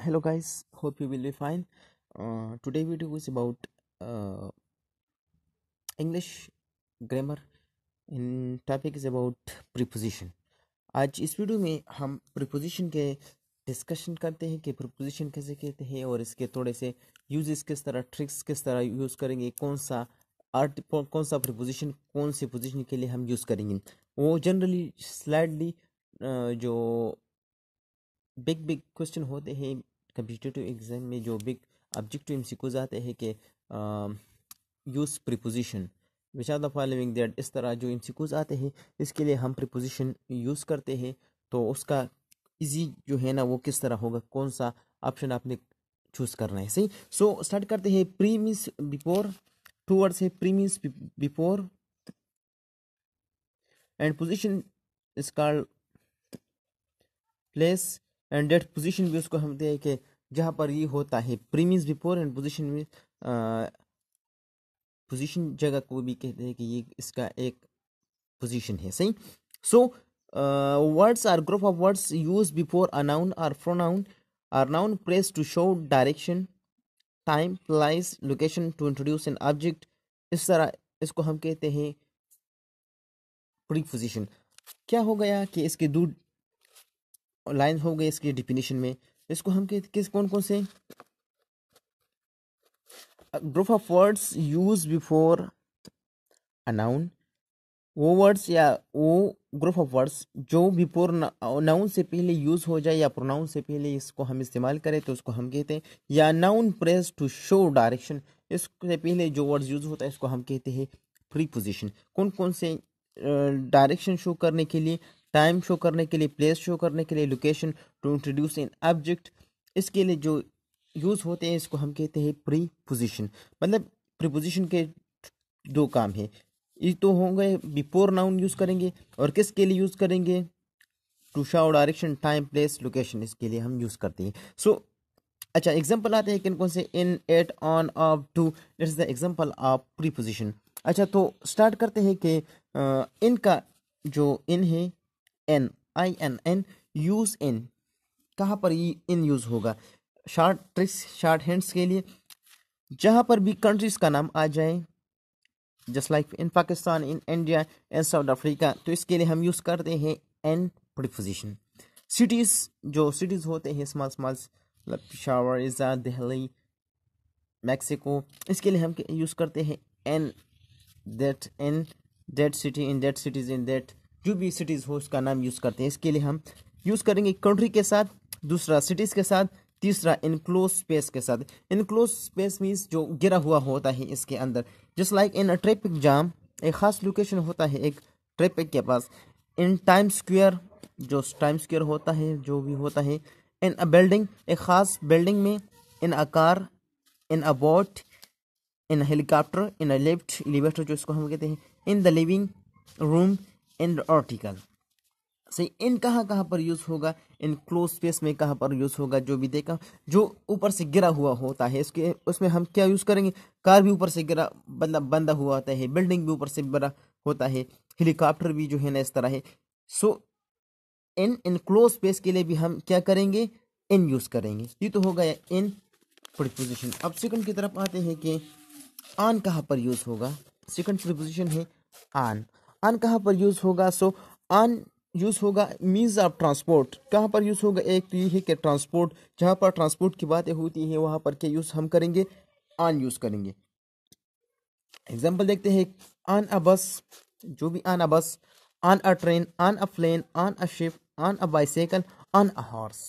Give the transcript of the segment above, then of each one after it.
hello guys hope you will be fine uh, today video is about uh, english grammar in topic is about preposition आज इस video में हम preposition के discussion करते हैं कि प्रिपोजिशन कैसे कहते हैं और इसके थोड़े से यूजेस किस तरह ट्रिक्स किस तरह यूज़ करेंगे कौन सा आर्ट कौन सा प्रिपोजिशन कौन सी पोजिशन के लिए हम यूज़ करेंगे वो जनरली स्लाइडली uh, जो बिग बिग क्वेश्चन होते हैं कंपिटेटिव एग्ज़ाम में जो बिग ऑब्जेक्टिव सिकोज आते हैं कि use preposition which are the following that इस तरह जो सिकोज आते हैं इसके लिए हम प्रिपोजिशन यूज़ करते हैं तो उसका इजी जो है ना वो किस तरह होगा कौन सा ऑप्शन आपने चूज़ करना है सही सो so, स्टार्ट करते हैं pre means before two words है pre means before and position is called place and that position भी उसको हम दे कि जहाँ पर ये होता है प्रीमिस बिफोर एंड पोजिशन में पोजिशन जगह को भी कहते हैं कि ये इसका एक पोजिशन है सही so words are group of words use before a noun or pronoun or noun phrase to show direction time place location to introduce an object इस तरह इसको हम कहते हैं प्री प्रीपोजिशन क्या हो गया कि इसके दो लाइन हो गए इसके डिफिनेशन में इसको हम किस कौन कौन से group of words use before a noun वो वर्ड्स या वो ग्रुप ऑफ वर्ड्स जो बिफोर नाउन से पहले यूज हो जाए या प्रोनाउन से पहले इसको हम इस्तेमाल करें तो उसको हम कहते हैं या noun phrase to show direction इससे पहले जो वर्ड्स यूज होता है इसको हम कहते हैं पोजिशन कौन कौन से डायरेक्शन शो करने के लिए टाइम शो करने के लिए प्लेस शो करने के लिए location to introduce an object इसके लिए जो यूज़ होते हैं इसको हम कहते हैं प्री पोजिशन मतलब प्रीपोजिशन के दो काम है ये तो होंगे बिफोर नाउन यूज़ करेंगे और किसके लिए यूज़ करेंगे to show direction time place location इसके लिए हम यूज़ करते हैं सो so, अच्छा एग्जाम्पल आते हैं किन कौन से in at on of to is the example of preposition अच्छा तो स्टार्ट करते हैं कि इनका जो इन है N I N N use in कहाँ पर ये इन यूज़ होगा शार्ट ट्रिक्स शार्ट हैंड्स के लिए जहाँ पर भी कंट्रीज़ का नाम आ जाए just like in Pakistan in India in South Africa तो इसके लिए हम यूज़ करते हैं एन प्रिपोजिशन सिटीज़ जो सिटीज़ होते हैं small small Peshawar is a Delhi Mexico इसके लिए हम यूज़ करते हैं in that in that city in that cities in that जो भी सिटीज़ हो उसका नाम यूज़ करते हैं इसके लिए हम यूज़ करेंगे कंट्री के साथ दूसरा सिटीज़ के साथ तीसरा इनक्लोज स्पेस के साथ इनक्लोज स्पेस मीन्स जो गिरा हुआ होता है इसके अंदर just like in traffic jam एक ख़ास लोकेशन होता है एक ट्रैफिक के पास इन टाइम स्क्वेयर जो टाइम स्क्वेयर होता है जो भी होता है इन अ बिल्डिंग एक ख़ास बिल्डिंग में in a car in a boat in helicopter in a lift elevator जो इसको हम कहते हैं in the living room and article सही इन कहाँ कहाँ पर यूज़ होगा इन क्लोज स्पेस में कहाँ पर यूज़ होगा जो भी देखा जो ऊपर से गिरा हुआ होता है इसके उसमें हम क्या यूज़ करेंगे कार भी ऊपर से गिरा मतलब बंधा हुआ होता है बिल्डिंग भी ऊपर से बड़ा होता है हेलीकॉप्टर भी जो है ना इस तरह है सो इन इन क्लोज स्पेस के लिए भी हम क्या करेंगे इन यूज़ करेंगे ये तो हो गया इन प्रिपोजिशन अब सेकंड की तरफ आते हैं कि आन कहाँ पर यूज़ होगा सेकंड प्रिपोजिशन है आन अन कहाँ पर यूज़ होगा सो अन यूज़ होगा मीन्स ऑफ ट्रांसपोर्ट कहाँ पर यूज़ होगा एक तो ये है कि ट्रांसपोर्ट जहाँ पर ट्रांसपोर्ट की बातें होती हैं वहाँ पर क्या यूज़ हम करेंगे आन यूज़ करेंगे एग्जाम्पल देखते हैं आन अ बस जो भी आन अ बस आन अ ट्रेन आन अ प्लेन आन अ शिप आन अ बाईसाइकिल आन अ हॉर्स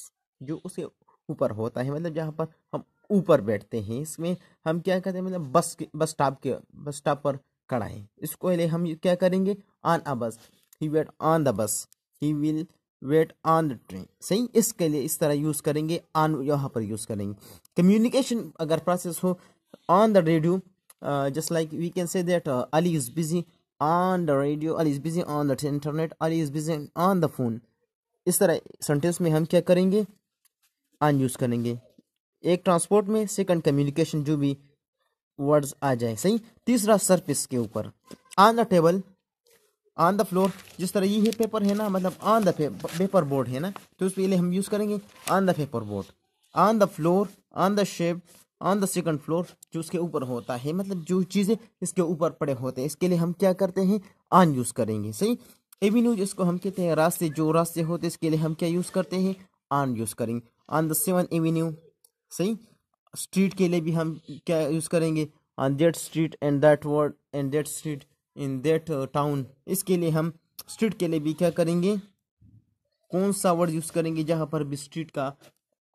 जो उसे ऊपर होता है मतलब जहाँ पर हम ऊपर बैठते हैं इसमें हम क्या कहते हैं मतलब बस के बस स्टॉप के बस स्टॉप पर कड़ाई इसको पहले हम क्या करेंगे ऑन अ बस ही wait on the bus he will wait on the train सही इसके लिए इस तरह यूज़ करेंगे ऑन यहाँ पर यूज़ करेंगे कम्युनिकेशन अगर प्रोसेस हो on the radio just like we can say that Ali is busy on the radio Ali is busy on the internet Ali is busy on the phone इस तरह सेंटेंस में हम क्या करेंगे ऑन यूज़ करेंगे एक ट्रांसपोर्ट में सेकंड कम्युनिकेशन जो भी वर्ड्स आ जाए सही तीसरा सरफेस के ऊपर on the table on the floor जिस तरह ये पेपर है ना मतलब ऑन द पेपर बोर्ड है ना तो उस लिए हम यूज़ करेंगे on the paper board on the floor on the shape on the second floor जो उसके ऊपर होता है मतलब जो चीज़ें इसके ऊपर पड़े होते हैं इसके लिए हम क्या करते हैं ऑन यूज़ करेंगे सही एवेन्यू जिसको हम कहते हैं रास्ते जो रास्ते होते हैं इसके लिए हम क्या यूज़ करते हैं ऑन यूज़ करेंगे ऑन द सेवन एवेन्यू सही स्ट्रीट के लिए भी हम क्या यूज़ करेंगे on that street and that word and that street in that town इसके लिए हम स्ट्रीट के लिए भी क्या करेंगे कौन सा वर्ड यूज़ करेंगे जहाँ पर भी स्ट्रीट का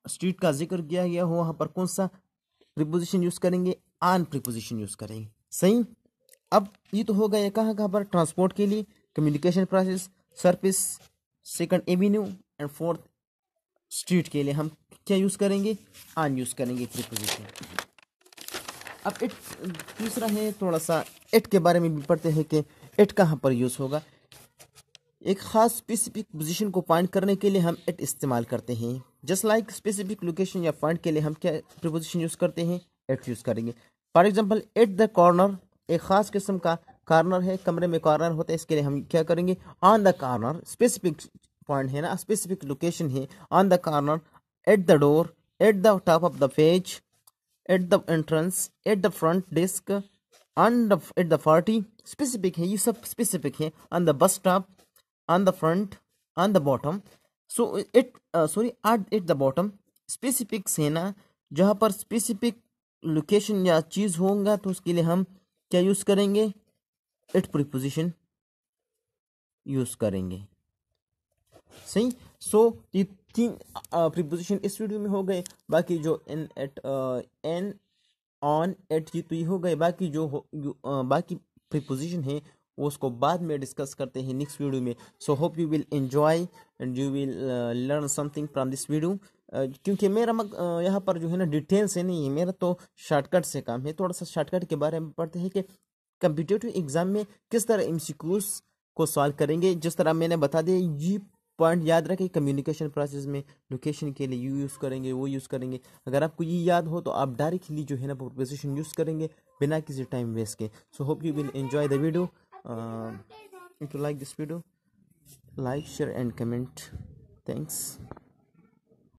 स्ट्रीट का जिक्र किया गया हो वहाँ पर कौन सा प्रिपोजिशन यूज़ करेंगे आन प्रिपोजिशन यूज़ करेंगे सही अब ये तो हो गया कहाँ कहाँ पर ट्रांसपोर्ट के लिए communication process service second avenue and fourth street के लिए हम क्या यूज़ करेंगे आन यूज़ करेंगे प्रीपोजिशन अब इट तीसरा है थोड़ा सा इट के बारे में भी पढ़ते हैं कि इट कहाँ पर यूज़ होगा एक ख़ास स्पेसिफिक पोजीशन को पॉइंट करने के लिए हम इट इस्तेमाल करते हैं जस्ट लाइक स्पेसिफिक लोकेशन या पॉइंट के लिए हम क्या प्रीपोजिशन यूज़ करते हैं एट यूज़ करेंगे for example at the corner एक ख़ास किस्म का कॉर्नर है कमरे में कॉर्नर होता है इसके लिए हम क्या करेंगे on the corner specific point है ना स्पेसिफिक लोकेशन है on the corner at the door, at the top of the page, at the entrance, at the front desk, on the at the party specific है ये सब specific है on the bus stop, on the front, on the bottom. So it uh, sorry at at the bottom specific है ना जहाँ पर specific location या चीज़ होगा तो उसके लिए हम क्या use करेंगे इट preposition use करेंगे सही सो ये तीन प्रीपोजिशन इस वीडियो में हो गए बाकी जो in at in on at ये तो ये हो गए बाकी जो बाकी प्रीपोजिशन है वो उसको बाद में डिस्कस करते हैं नेक्स्ट वीडियो में so hope you will enjoy and you will learn something from this video क्योंकि मेरा मक यहाँ पर जो है ना डिटेल से नहीं है मेरा तो शॉर्टकट से काम है थोड़ा सा शॉर्टकट के बारे में पढ़ते हैं कि कंपिटेटिव एग्जाम में किस तरह एम को सॉल्व करेंगे जिस तरह मैंने बता दिया ये पॉइंट याद रखें कम्युनिकेशन प्रोसेस में लोकेशन के लिए यू यूज़ करेंगे वो यूज़ करेंगे अगर आपको ये याद हो तो आप डायरेक्टली जो है ना प्रोपोजिशन यूज़ करेंगे बिना किसी टाइम वेस्ट के so hope you will enjoy the video if you like this video like share and comment thanks